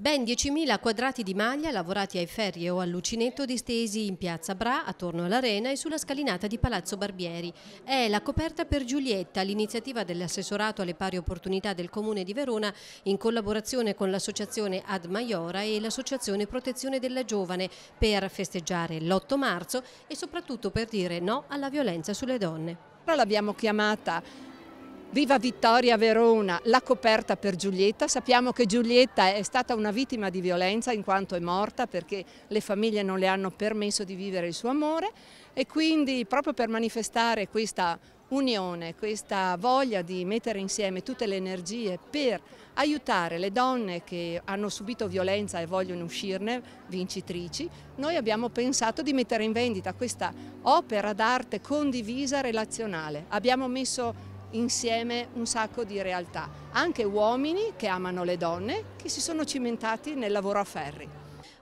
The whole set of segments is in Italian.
Ben 10.000 quadrati di maglia lavorati ai ferri o all'ucinetto distesi in piazza Bra, attorno all'arena e sulla scalinata di Palazzo Barbieri. È la coperta per Giulietta, l'iniziativa dell'assessorato alle pari opportunità del Comune di Verona in collaborazione con l'associazione Ad Maiora e l'associazione Protezione della Giovane per festeggiare l'8 marzo e soprattutto per dire no alla violenza sulle donne. L'abbiamo chiamata Viva Vittoria Verona, la coperta per Giulietta. Sappiamo che Giulietta è stata una vittima di violenza in quanto è morta perché le famiglie non le hanno permesso di vivere il suo amore e quindi proprio per manifestare questa unione, questa voglia di mettere insieme tutte le energie per aiutare le donne che hanno subito violenza e vogliono uscirne vincitrici, noi abbiamo pensato di mettere in vendita questa opera d'arte condivisa relazionale. Abbiamo messo insieme un sacco di realtà, anche uomini che amano le donne, che si sono cimentati nel lavoro a ferri.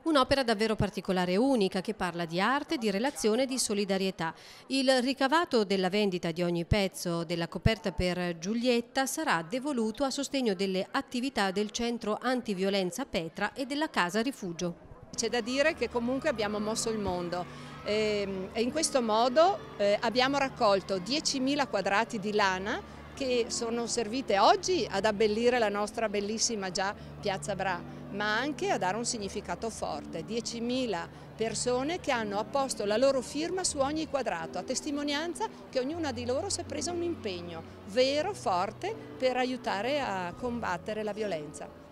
Un'opera davvero particolare e unica che parla di arte, di relazione e di solidarietà. Il ricavato della vendita di ogni pezzo della coperta per Giulietta sarà devoluto a sostegno delle attività del Centro Antiviolenza Petra e della Casa Rifugio c'è da dire che comunque abbiamo mosso il mondo ehm, e in questo modo eh, abbiamo raccolto 10.000 quadrati di lana che sono servite oggi ad abbellire la nostra bellissima già Piazza Bra, ma anche a dare un significato forte. 10.000 persone che hanno apposto la loro firma su ogni quadrato, a testimonianza che ognuna di loro si è presa un impegno vero, forte, per aiutare a combattere la violenza.